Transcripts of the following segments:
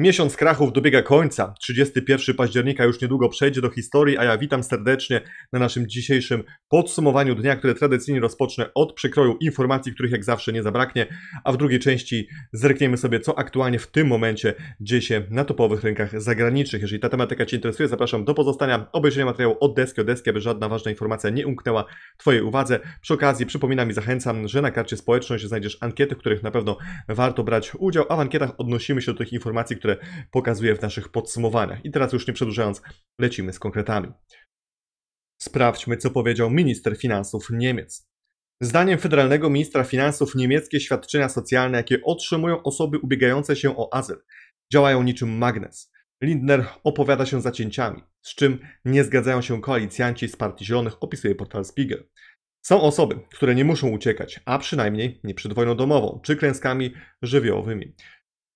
Miesiąc krachów dobiega końca. 31 października już niedługo przejdzie do historii, a ja witam serdecznie na naszym dzisiejszym podsumowaniu dnia, które tradycyjnie rozpocznę od przekroju informacji, których jak zawsze nie zabraknie, a w drugiej części zerkniemy sobie, co aktualnie w tym momencie dzieje się na topowych rynkach zagranicznych. Jeżeli ta tematyka Cię interesuje, zapraszam do pozostania, obejrzenia materiału od deski o deski, aby żadna ważna informacja nie umknęła Twojej uwadze. Przy okazji przypominam i zachęcam, że na karcie społeczności znajdziesz ankiety, w których na pewno warto brać udział, a w ankietach odnosimy się do tych informacji, które które pokazuję w naszych podsumowaniach. I teraz już nie przedłużając, lecimy z konkretami. Sprawdźmy, co powiedział minister finansów Niemiec. Zdaniem federalnego ministra finansów niemieckie świadczenia socjalne, jakie otrzymują osoby ubiegające się o azyl, działają niczym magnes. Lindner opowiada się za cięciami, z czym nie zgadzają się koalicjanci z Partii Zielonych, opisuje portal Spiegel. Są osoby, które nie muszą uciekać, a przynajmniej nie przed wojną domową czy klęskami żywiołowymi.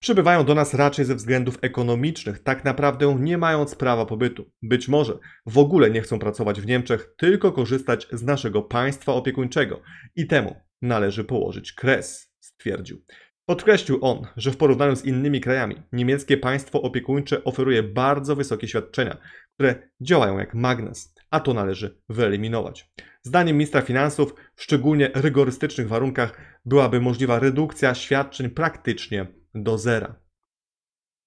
Przybywają do nas raczej ze względów ekonomicznych, tak naprawdę nie mając prawa pobytu. Być może w ogóle nie chcą pracować w Niemczech, tylko korzystać z naszego państwa opiekuńczego i temu należy położyć kres, stwierdził. Podkreślił on, że w porównaniu z innymi krajami niemieckie państwo opiekuńcze oferuje bardzo wysokie świadczenia, które działają jak magnes, a to należy wyeliminować. Zdaniem ministra finansów w szczególnie rygorystycznych warunkach byłaby możliwa redukcja świadczeń praktycznie do zera.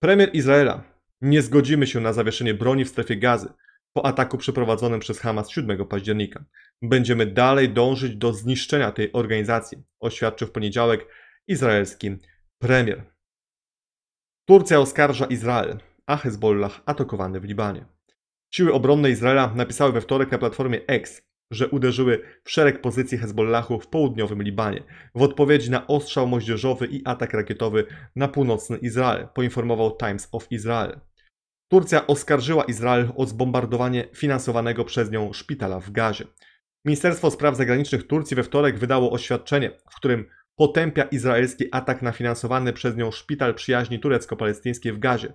Premier Izraela. Nie zgodzimy się na zawieszenie broni w strefie gazy po ataku przeprowadzonym przez Hamas 7 października. Będziemy dalej dążyć do zniszczenia tej organizacji, oświadczył w poniedziałek izraelski premier. Turcja oskarża Izrael, a Hezbollah atakowany w Libanie. Siły obronne Izraela napisały we wtorek na platformie X, że uderzyły w szereg pozycji Hezbollahu w południowym Libanie w odpowiedzi na ostrzał moździerzowy i atak rakietowy na północny Izrael, poinformował Times of Israel. Turcja oskarżyła Izrael o zbombardowanie finansowanego przez nią szpitala w Gazie. Ministerstwo Spraw Zagranicznych Turcji we wtorek wydało oświadczenie, w którym potępia izraelski atak na finansowany przez nią szpital przyjaźni turecko-palestyńskiej w Gazie,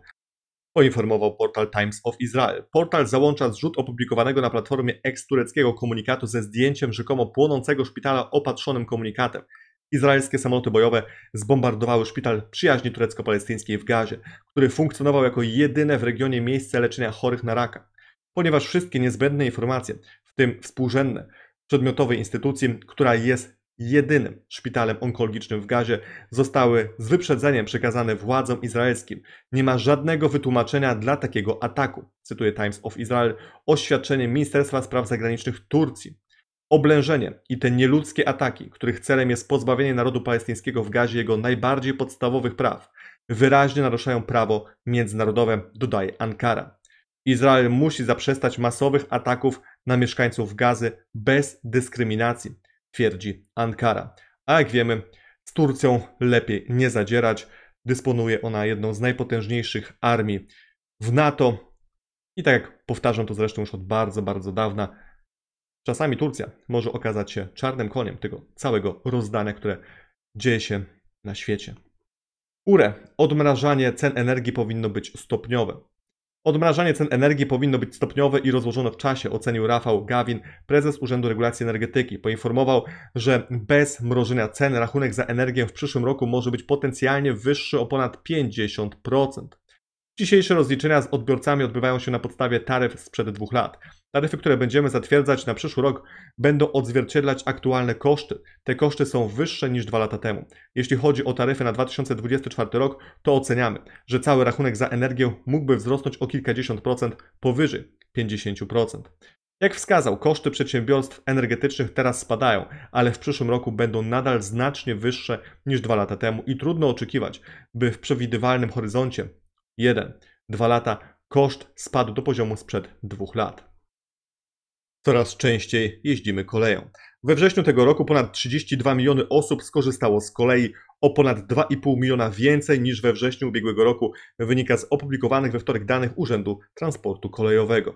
poinformował portal Times of Israel. Portal załącza zrzut opublikowanego na platformie ex tureckiego komunikatu ze zdjęciem rzekomo płonącego szpitala opatrzonym komunikatem. Izraelskie samoloty bojowe zbombardowały szpital przyjaźni turecko-palestyńskiej w Gazie, który funkcjonował jako jedyne w regionie miejsce leczenia chorych na raka. Ponieważ wszystkie niezbędne informacje, w tym współrzędne przedmiotowej instytucji, która jest jedynym szpitalem onkologicznym w Gazie, zostały z wyprzedzeniem przekazane władzom izraelskim. Nie ma żadnego wytłumaczenia dla takiego ataku, cytuję Times of Israel, oświadczenie Ministerstwa Spraw Zagranicznych Turcji. Oblężenie i te nieludzkie ataki, których celem jest pozbawienie narodu palestyńskiego w Gazie jego najbardziej podstawowych praw, wyraźnie naruszają prawo międzynarodowe, dodaje Ankara. Izrael musi zaprzestać masowych ataków na mieszkańców Gazy bez dyskryminacji twierdzi Ankara. A jak wiemy, z Turcją lepiej nie zadzierać. Dysponuje ona jedną z najpotężniejszych armii w NATO. I tak jak powtarzam to zresztą już od bardzo, bardzo dawna, czasami Turcja może okazać się czarnym koniem tego całego rozdania, które dzieje się na świecie. URE, odmrażanie cen energii powinno być stopniowe. Odmrażanie cen energii powinno być stopniowe i rozłożone w czasie, ocenił Rafał Gawin, prezes Urzędu Regulacji Energetyki. Poinformował, że bez mrożenia cen rachunek za energię w przyszłym roku może być potencjalnie wyższy o ponad 50%. Dzisiejsze rozliczenia z odbiorcami odbywają się na podstawie taryf sprzed dwóch lat. Taryfy, które będziemy zatwierdzać na przyszły rok, będą odzwierciedlać aktualne koszty. Te koszty są wyższe niż dwa lata temu. Jeśli chodzi o taryfy na 2024 rok, to oceniamy, że cały rachunek za energię mógłby wzrosnąć o kilkadziesiąt procent powyżej 50%. Jak wskazał, koszty przedsiębiorstw energetycznych teraz spadają, ale w przyszłym roku będą nadal znacznie wyższe niż dwa lata temu i trudno oczekiwać, by w przewidywalnym horyzoncie 1. 2 lata koszt spadł do poziomu sprzed dwóch lat. Coraz częściej jeździmy koleją. We wrześniu tego roku ponad 32 miliony osób skorzystało z kolei o ponad 2,5 miliona więcej niż we wrześniu ubiegłego roku, wynika z opublikowanych we wtorek danych Urzędu Transportu Kolejowego.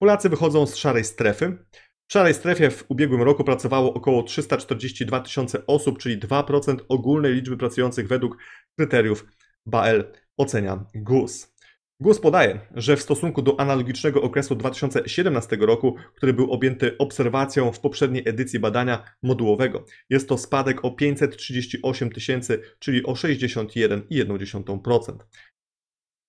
Polacy wychodzą z szarej strefy. W szarej strefie w ubiegłym roku pracowało około 342 tysiące osób, czyli 2% ogólnej liczby pracujących według kryteriów BAL ocenia GUS. GUS podaje, że w stosunku do analogicznego okresu 2017 roku, który był objęty obserwacją w poprzedniej edycji badania modułowego, jest to spadek o 538 tysięcy, czyli o 61,1%.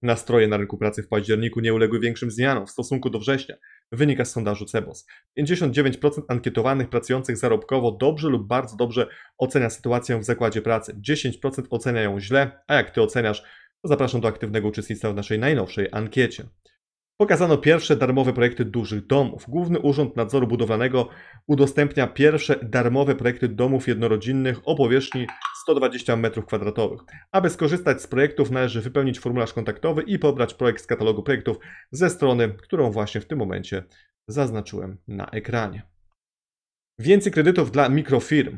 Nastroje na rynku pracy w październiku nie uległy większym zmianom w stosunku do września, wynika z sondażu CEBOS. 59% ankietowanych pracujących zarobkowo dobrze lub bardzo dobrze ocenia sytuację w zakładzie pracy, 10% ocenia ją źle, a jak ty oceniasz zapraszam do aktywnego uczestnictwa w naszej najnowszej ankiecie. Pokazano pierwsze darmowe projekty dużych domów. Główny Urząd Nadzoru Budowlanego udostępnia pierwsze darmowe projekty domów jednorodzinnych o powierzchni 120 m2. Aby skorzystać z projektów należy wypełnić formularz kontaktowy i pobrać projekt z katalogu projektów ze strony, którą właśnie w tym momencie zaznaczyłem na ekranie. Więcej kredytów dla mikrofirm.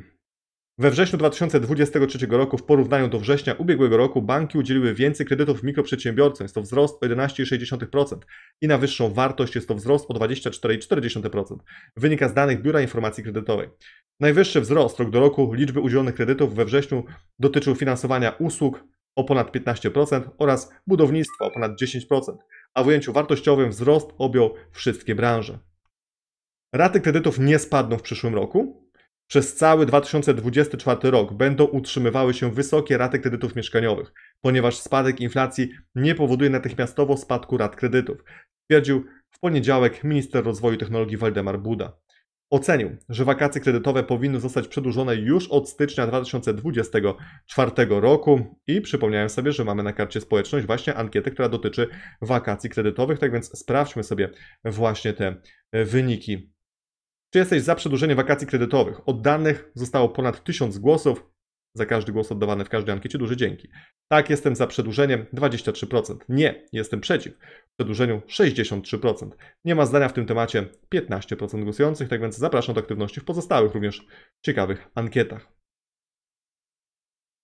We wrześniu 2023 roku w porównaniu do września ubiegłego roku banki udzieliły więcej kredytów mikroprzedsiębiorcom, jest to wzrost o 11,6% i na wyższą wartość jest to wzrost o 24,4%, wynika z danych Biura Informacji Kredytowej. Najwyższy wzrost rok do roku liczby udzielonych kredytów we wrześniu dotyczył finansowania usług o ponad 15% oraz budownictwa o ponad 10%, a w ujęciu wartościowym wzrost objął wszystkie branże. Raty kredytów nie spadną w przyszłym roku, przez cały 2024 rok będą utrzymywały się wysokie raty kredytów mieszkaniowych, ponieważ spadek inflacji nie powoduje natychmiastowo spadku rat kredytów, stwierdził w poniedziałek minister rozwoju technologii Waldemar Buda. Ocenił, że wakacje kredytowe powinny zostać przedłużone już od stycznia 2024 roku i przypomniałem sobie, że mamy na karcie społeczność właśnie ankietę, która dotyczy wakacji kredytowych, tak więc sprawdźmy sobie właśnie te wyniki czy jesteś za przedłużeniem wakacji kredytowych? Oddanych zostało ponad 1000 głosów. Za każdy głos oddawany w każdej ankiecie duże dzięki. Tak, jestem za przedłużeniem 23%. Nie, jestem przeciw. Przedłużeniu 63%. Nie ma zdania w tym temacie 15% głosujących, tak więc zapraszam do aktywności w pozostałych również ciekawych ankietach.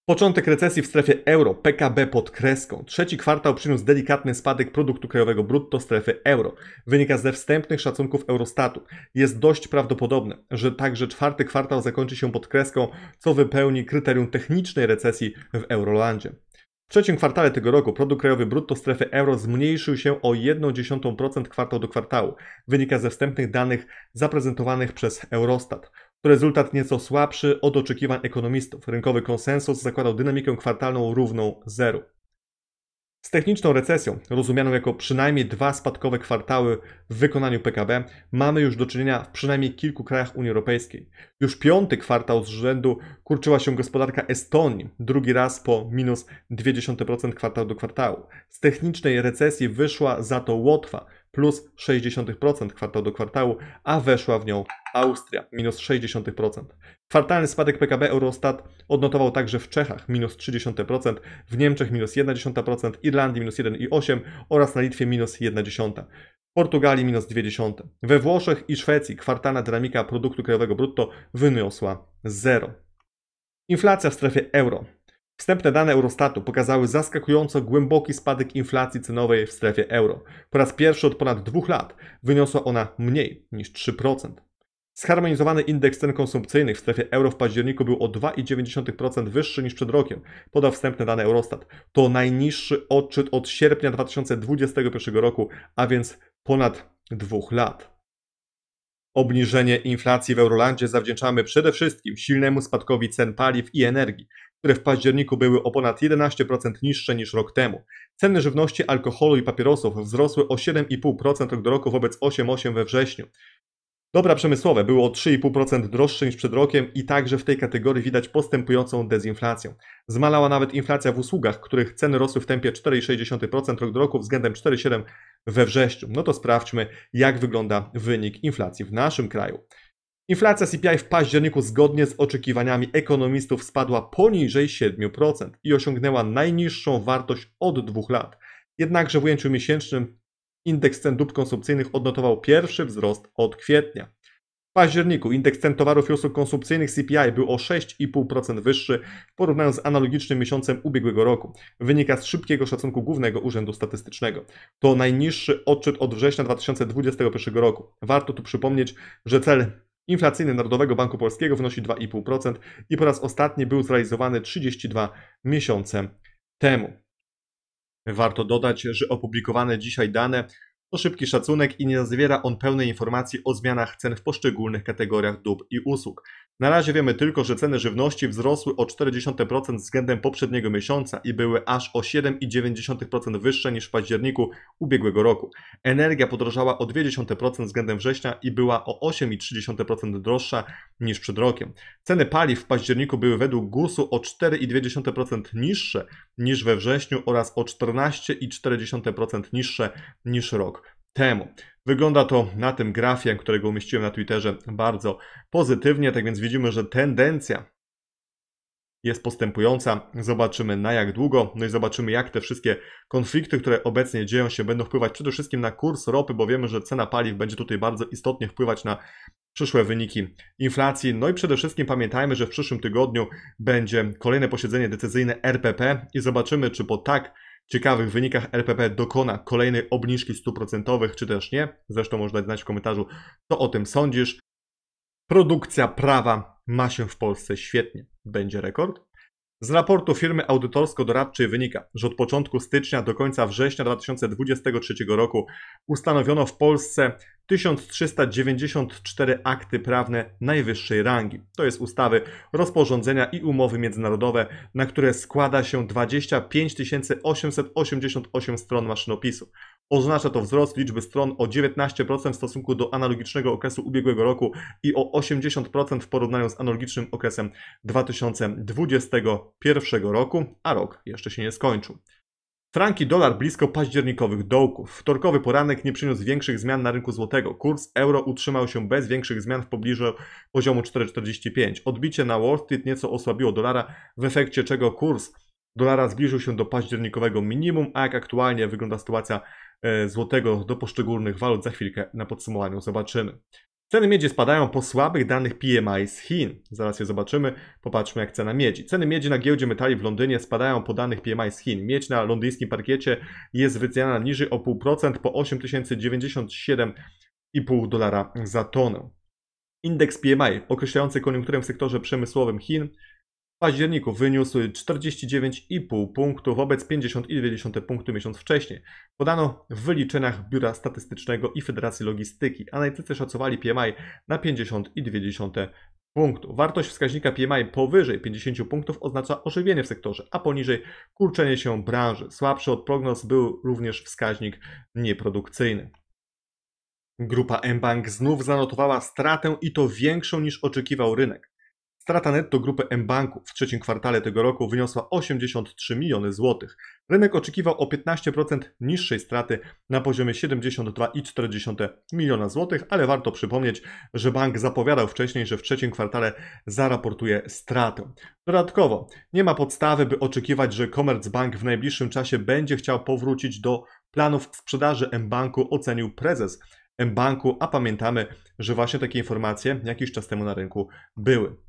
Początek recesji w strefie euro, PKB pod kreską. Trzeci kwartał przyniósł delikatny spadek produktu krajowego brutto strefy euro. Wynika ze wstępnych szacunków Eurostatu. Jest dość prawdopodobne, że także czwarty kwartał zakończy się pod kreską, co wypełni kryterium technicznej recesji w Eurolandzie. W trzecim kwartale tego roku produkt krajowy brutto strefy euro zmniejszył się o 1,1% kwartał do kwartału. Wynika ze wstępnych danych zaprezentowanych przez Eurostat. Rezultat nieco słabszy od oczekiwań ekonomistów. Rynkowy konsensus zakładał dynamikę kwartalną równą zeru. Z techniczną recesją, rozumianą jako przynajmniej dwa spadkowe kwartały w wykonaniu PKB, mamy już do czynienia w przynajmniej kilku krajach Unii Europejskiej. Już piąty kwartał z rzędu kurczyła się gospodarka Estonii, drugi raz po minus 0,2% kwartał do kwartału. Z technicznej recesji wyszła za to Łotwa, plus 0,6% kwartał do kwartału, a weszła w nią Austria, minus 0,6%. Kwartalny spadek PKB Eurostat odnotował także w Czechach, minus 0,3%, w Niemczech minus 1,1%, Irlandii minus 1,8% oraz na Litwie minus 1,1%. Portugalii minus 0,2. We Włoszech i Szwecji kwartalna dynamika produktu krajowego brutto wyniosła 0. Inflacja w strefie euro. Wstępne dane Eurostatu pokazały zaskakująco głęboki spadek inflacji cenowej w strefie euro. Po raz pierwszy od ponad dwóch lat wyniosła ona mniej niż 3%. Zharmonizowany indeks cen konsumpcyjnych w strefie euro w październiku był o 2,9% wyższy niż przed rokiem, podał wstępne dane Eurostat. To najniższy odczyt od sierpnia 2021 roku, a więc ponad dwóch lat. Obniżenie inflacji w Eurolandzie zawdzięczamy przede wszystkim silnemu spadkowi cen paliw i energii które w październiku były o ponad 11% niższe niż rok temu. Ceny żywności, alkoholu i papierosów wzrosły o 7,5% rok do roku wobec 8,8% we wrześniu. Dobra przemysłowe były o 3,5% droższe niż przed rokiem i także w tej kategorii widać postępującą dezinflację. Zmalała nawet inflacja w usługach, których ceny rosły w tempie 4,6% rok do roku względem 4,7% we wrześniu. No to sprawdźmy, jak wygląda wynik inflacji w naszym kraju. Inflacja CPI w październiku zgodnie z oczekiwaniami ekonomistów spadła poniżej 7% i osiągnęła najniższą wartość od dwóch lat. Jednakże w ujęciu miesięcznym indeks cen dóbr konsumpcyjnych odnotował pierwszy wzrost od kwietnia. W październiku indeks cen towarów i usług konsumpcyjnych CPI był o 6,5% wyższy w porównaniu z analogicznym miesiącem ubiegłego roku. Wynika z szybkiego szacunku Głównego Urzędu Statystycznego. To najniższy odczyt od września 2021 roku. Warto tu przypomnieć, że cel inflacyjny Narodowego Banku Polskiego wynosi 2,5% i po raz ostatni był zrealizowany 32 miesiące temu. Warto dodać, że opublikowane dzisiaj dane to szybki szacunek i nie zawiera on pełnej informacji o zmianach cen w poszczególnych kategoriach dóbr i usług. Na razie wiemy tylko, że ceny żywności wzrosły o 0,4% względem poprzedniego miesiąca i były aż o 7,9% wyższe niż w październiku ubiegłego roku. Energia podrożała o 0,2% względem września i była o 8,3% droższa niż przed rokiem. Ceny paliw w październiku były według GUS-u o 4,2% niższe niż we wrześniu oraz o 14,4% niższe niż rok temu. Wygląda to na tym grafie, którego umieściłem na Twitterze, bardzo pozytywnie, tak więc widzimy, że tendencja jest postępująca. Zobaczymy na jak długo, no i zobaczymy jak te wszystkie konflikty, które obecnie dzieją się, będą wpływać przede wszystkim na kurs ropy, bo wiemy, że cena paliw będzie tutaj bardzo istotnie wpływać na przyszłe wyniki inflacji. No i przede wszystkim pamiętajmy, że w przyszłym tygodniu będzie kolejne posiedzenie decyzyjne RPP i zobaczymy, czy po tak ciekawych wynikach LPP dokona kolejnej obniżki stóp procentowych, czy też nie. Zresztą można dać znać w komentarzu, co o tym sądzisz. Produkcja prawa ma się w Polsce świetnie. Będzie rekord? Z raportu firmy audytorsko-doradczej wynika, że od początku stycznia do końca września 2023 roku ustanowiono w Polsce 1394 akty prawne najwyższej rangi. To jest ustawy, rozporządzenia i umowy międzynarodowe, na które składa się 25 888 stron maszynopisu. Oznacza to wzrost liczby stron o 19% w stosunku do analogicznego okresu ubiegłego roku i o 80% w porównaniu z analogicznym okresem 2021 roku, a rok jeszcze się nie skończył. Franki dolar blisko październikowych dołków. Wtorkowy poranek nie przyniósł większych zmian na rynku złotego. Kurs euro utrzymał się bez większych zmian w pobliżu poziomu 4,45. Odbicie na Wall Street nieco osłabiło dolara, w efekcie czego kurs dolara zbliżył się do październikowego minimum, a jak aktualnie wygląda sytuacja E, złotego do poszczególnych walut za chwilkę na podsumowaniu zobaczymy. Ceny miedzi spadają po słabych danych PMI z Chin. Zaraz je zobaczymy. Popatrzmy jak cena miedzi. Ceny miedzi na giełdzie metali w Londynie spadają po danych PMI z Chin. Miedź na londyńskim parkiecie jest wyceniana niżej o 0,5% po 8097,5 dolara za tonę. Indeks PMI określający koniunkturę w sektorze przemysłowym Chin październiku wyniósł 49,5 punktu wobec 50,2 punktu miesiąc wcześniej. Podano w wyliczeniach Biura Statystycznego i Federacji Logistyki. Analitycy szacowali PMI na 50,2 punktu. Wartość wskaźnika PMI powyżej 50 punktów oznacza ożywienie w sektorze, a poniżej kurczenie się branży. Słabszy od prognoz był również wskaźnik nieprodukcyjny. Grupa mBank znów zanotowała stratę i to większą niż oczekiwał rynek. Strata netto grupy mBanku w trzecim kwartale tego roku wyniosła 83 miliony złotych. Rynek oczekiwał o 15% niższej straty na poziomie 72,4 miliona złotych, ale warto przypomnieć, że bank zapowiadał wcześniej, że w trzecim kwartale zaraportuje stratę. Dodatkowo, nie ma podstawy, by oczekiwać, że Commerzbank w najbliższym czasie będzie chciał powrócić do planów sprzedaży mBanku, ocenił prezes mBanku, a pamiętamy, że właśnie takie informacje jakiś czas temu na rynku były.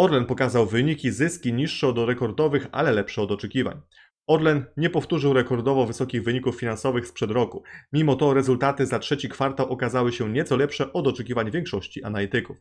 Orlen pokazał wyniki zyski niższe od rekordowych, ale lepsze od oczekiwań. Orlen nie powtórzył rekordowo wysokich wyników finansowych sprzed roku. Mimo to rezultaty za trzeci kwartał okazały się nieco lepsze od oczekiwań większości analityków.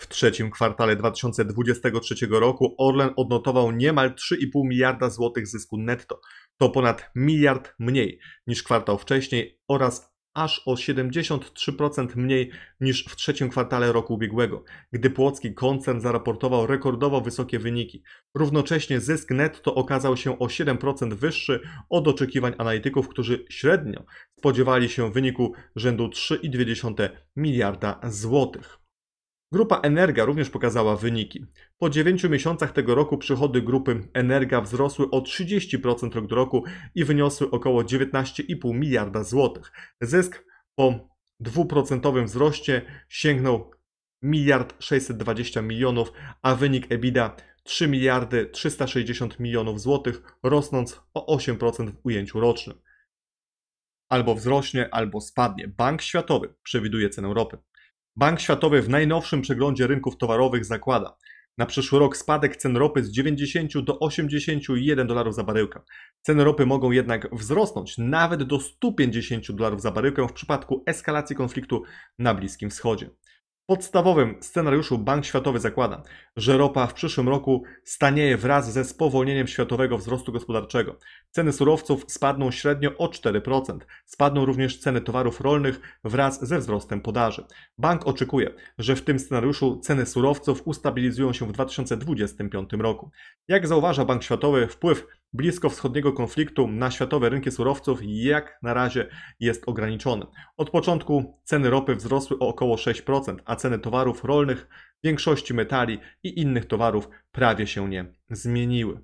W trzecim kwartale 2023 roku Orlen odnotował niemal 3,5 miliarda złotych zysku netto. To ponad miliard mniej niż kwartał wcześniej oraz aż o 73% mniej niż w trzecim kwartale roku ubiegłego, gdy płocki koncern zaraportował rekordowo wysokie wyniki. Równocześnie zysk netto okazał się o 7% wyższy od oczekiwań analityków, którzy średnio spodziewali się wyniku rzędu 3,2 miliarda złotych. Grupa Energa również pokazała wyniki. Po 9 miesiącach tego roku przychody grupy Energa wzrosły o 30% rok do roku i wyniosły około 19,5 miliarda złotych. Zysk po dwuprocentowym wzroście sięgnął 1 620 milionów, a wynik EBITDA 3 miliardy 360 milionów złotych, rosnąc o 8% w ujęciu rocznym. Albo wzrośnie, albo spadnie. Bank Światowy przewiduje cenę ropy. Bank Światowy w najnowszym przeglądzie rynków towarowych zakłada na przyszły rok spadek cen ropy z 90 do 81 dolarów za baryłkę. Ceny ropy mogą jednak wzrosnąć nawet do 150 dolarów za baryłkę w przypadku eskalacji konfliktu na Bliskim Wschodzie podstawowym scenariuszu Bank Światowy zakłada, że ropa w przyszłym roku stanieje wraz ze spowolnieniem światowego wzrostu gospodarczego. Ceny surowców spadną średnio o 4%. Spadną również ceny towarów rolnych wraz ze wzrostem podaży. Bank oczekuje, że w tym scenariuszu ceny surowców ustabilizują się w 2025 roku. Jak zauważa Bank Światowy, wpływ bliskowschodniego konfliktu na światowe rynki surowców jak na razie jest ograniczony. Od początku ceny ropy wzrosły o około 6%, a ceny towarów rolnych, większości metali i innych towarów prawie się nie zmieniły.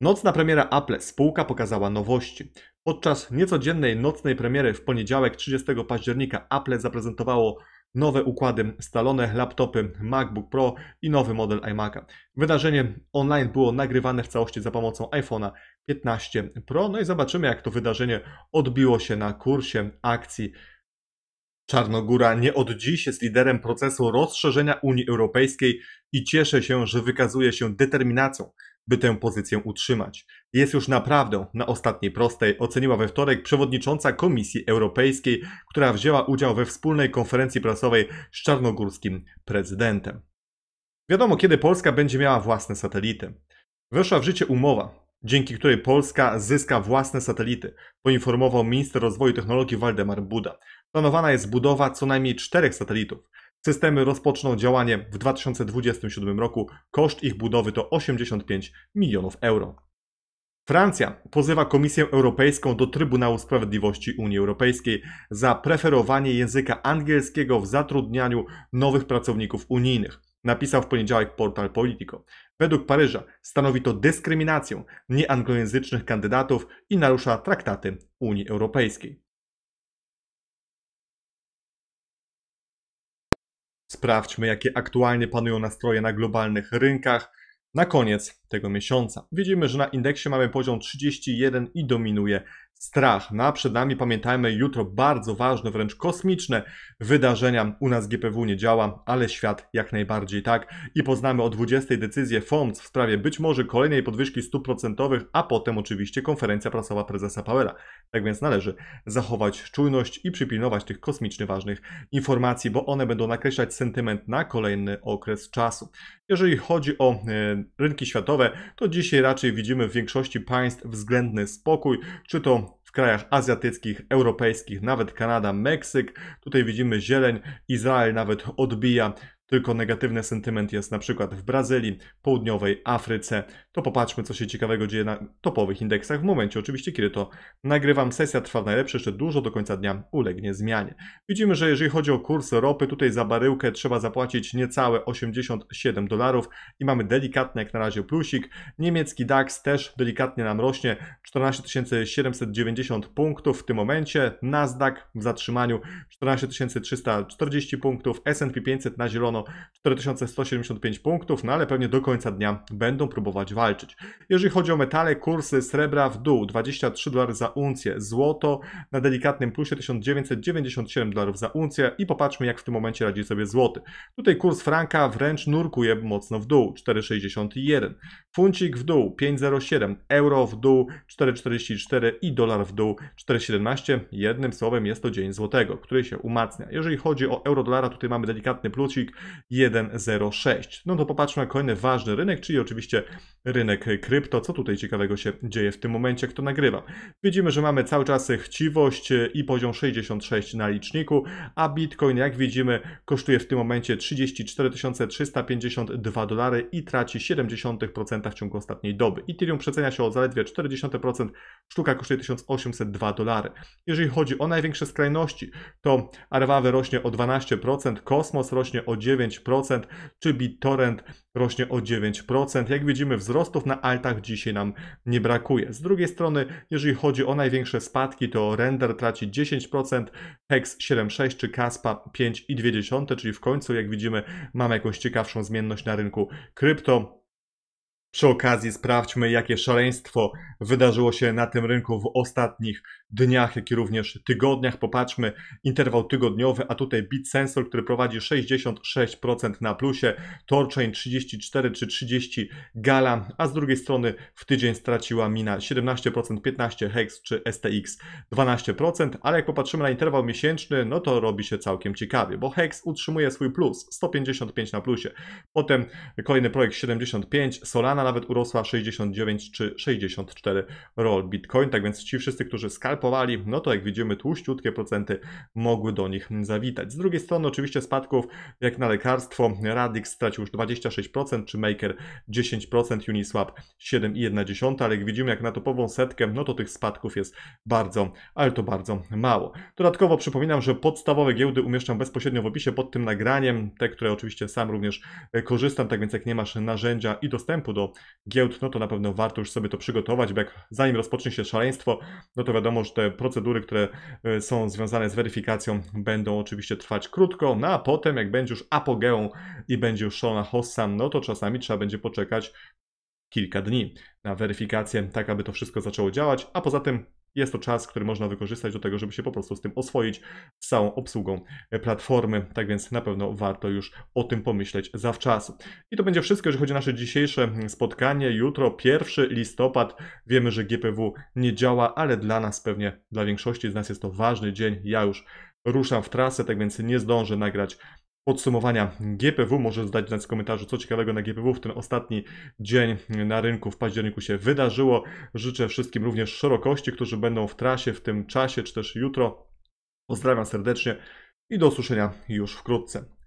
Nocna premiera Apple spółka pokazała nowości. Podczas niecodziennej nocnej premiery w poniedziałek 30 października Apple zaprezentowało nowe układy stalone, laptopy MacBook Pro i nowy model iMac'a. Wydarzenie online było nagrywane w całości za pomocą iPhone'a 15 Pro. No i zobaczymy, jak to wydarzenie odbiło się na kursie akcji. Czarnogóra nie od dziś jest liderem procesu rozszerzenia Unii Europejskiej i cieszę się, że wykazuje się determinacją by tę pozycję utrzymać. Jest już naprawdę na ostatniej prostej, oceniła we wtorek przewodnicząca Komisji Europejskiej, która wzięła udział we wspólnej konferencji prasowej z czarnogórskim prezydentem. Wiadomo, kiedy Polska będzie miała własne satelity. Weszła w życie umowa, dzięki której Polska zyska własne satelity, poinformował minister rozwoju technologii Waldemar Buda. Planowana jest budowa co najmniej czterech satelitów. Systemy rozpoczną działanie w 2027 roku. Koszt ich budowy to 85 milionów euro. Francja pozywa Komisję Europejską do Trybunału Sprawiedliwości Unii Europejskiej za preferowanie języka angielskiego w zatrudnianiu nowych pracowników unijnych. Napisał w poniedziałek portal Politico. Według Paryża stanowi to dyskryminację nieanglojęzycznych kandydatów i narusza traktaty Unii Europejskiej. Sprawdźmy, jakie aktualnie panują nastroje na globalnych rynkach na koniec tego miesiąca. Widzimy, że na indeksie mamy poziom 31 i dominuje strach. Na no przed nami pamiętajmy jutro bardzo ważne, wręcz kosmiczne wydarzenia. U nas GPW nie działa, ale świat jak najbardziej tak. I poznamy o 20 decyzję FOMC w sprawie być może kolejnej podwyżki stóp procentowych, a potem oczywiście konferencja prasowa prezesa Powella. Tak więc należy zachować czujność i przypilnować tych kosmicznie ważnych informacji, bo one będą nakreślać sentyment na kolejny okres czasu. Jeżeli chodzi o e, rynki światowe, to dzisiaj raczej widzimy w większości państw względny spokój, czy to w krajach azjatyckich, europejskich, nawet Kanada, Meksyk. Tutaj widzimy zieleń, Izrael nawet odbija tylko negatywny sentyment jest na przykład w Brazylii, południowej Afryce, to popatrzmy, co się ciekawego dzieje na topowych indeksach w momencie oczywiście, kiedy to nagrywam. Sesja trwa w najlepsze, jeszcze dużo do końca dnia ulegnie zmianie. Widzimy, że jeżeli chodzi o kurs ropy, tutaj za baryłkę trzeba zapłacić niecałe 87 dolarów i mamy delikatny jak na razie plusik. Niemiecki DAX też delikatnie nam rośnie, 14 790 punktów w tym momencie, Nasdaq w zatrzymaniu 14 340 punktów, S&P 500 na zielono 4175 punktów, no ale pewnie do końca dnia będą próbować walczyć. Jeżeli chodzi o metale, kursy srebra w dół 23 dolarów za uncję, złoto na delikatnym plusie 1997 dolarów za uncję i popatrzmy jak w tym momencie radzi sobie złoty. Tutaj kurs franka wręcz nurkuje mocno w dół 4,61, funcik w dół 5,07, euro w dół 4,44 i dolar w dół 4,17. Jednym słowem jest to dzień złotego, który się umacnia. Jeżeli chodzi o euro dolara, tutaj mamy delikatny plusik 1,06. No to popatrzmy na kolejny ważny rynek, czyli oczywiście rynek krypto. Co tutaj ciekawego się dzieje w tym momencie, kto nagrywa? Widzimy, że mamy cały czas chciwość i poziom 66 na liczniku, a Bitcoin, jak widzimy, kosztuje w tym momencie 34 352 dolary i traci 70% w ciągu ostatniej doby. Ethereum przecenia się o zaledwie 40%, sztuka kosztuje 1802 dolary. Jeżeli chodzi o największe skrajności, to Arwawy rośnie o 12%, Kosmos rośnie o 9%, 9%, czy BitTorrent rośnie o 9%. Jak widzimy, wzrostów na altach dzisiaj nam nie brakuje. Z drugiej strony, jeżeli chodzi o największe spadki, to Render traci 10%, Hex 7,6 czy Caspa 5,2, czyli w końcu, jak widzimy, mamy jakąś ciekawszą zmienność na rynku krypto. Przy okazji sprawdźmy, jakie szaleństwo wydarzyło się na tym rynku w ostatnich dniach, jak i również tygodniach. Popatrzmy, interwał tygodniowy, a tutaj bit sensor, który prowadzi 66% na plusie, Torchain 34 czy 30 Gala, a z drugiej strony w tydzień straciła mina 17%, 15 Hex czy STX 12%, ale jak popatrzymy na interwał miesięczny, no to robi się całkiem ciekawie, bo Hex utrzymuje swój plus 155 na plusie. Potem kolejny projekt 75, Solana nawet urosła 69 czy 64 roll Bitcoin, tak więc ci wszyscy, którzy skalp no to jak widzimy tłuściutkie procenty mogły do nich zawitać. Z drugiej strony oczywiście spadków jak na lekarstwo Radix stracił już 26%, czy Maker 10%, Uniswap 7,1, ale jak widzimy jak na topową setkę, no to tych spadków jest bardzo, ale to bardzo mało. Dodatkowo przypominam, że podstawowe giełdy umieszczam bezpośrednio w opisie pod tym nagraniem, te, które oczywiście sam również e, korzystam, tak więc jak nie masz narzędzia i dostępu do giełd, no to na pewno warto już sobie to przygotować, bo jak zanim rozpocznie się szaleństwo, no to wiadomo, że te procedury, które e, są związane z weryfikacją, będą oczywiście trwać krótko, no a potem jak będzie już apogeum i będzie już szalona hossa, no to czasami trzeba będzie poczekać kilka dni na weryfikację, tak aby to wszystko zaczęło działać, a poza tym jest to czas, który można wykorzystać do tego, żeby się po prostu z tym oswoić, z całą obsługą e, platformy. Tak więc na pewno warto już o tym pomyśleć zawczasu. I to będzie wszystko, jeżeli chodzi o nasze dzisiejsze mm, spotkanie. Jutro, 1 listopad. Wiemy, że GPW nie działa, ale dla nas pewnie, dla większości z nas jest to ważny dzień. Ja już ruszam w trasę, tak więc nie zdążę nagrać podsumowania GPW. Może zdać znać w komentarzu, co ciekawego na GPW w ten ostatni dzień na rynku w październiku się wydarzyło. Życzę wszystkim również szerokości, którzy będą w trasie w tym czasie, czy też jutro. Pozdrawiam serdecznie i do usłyszenia już wkrótce.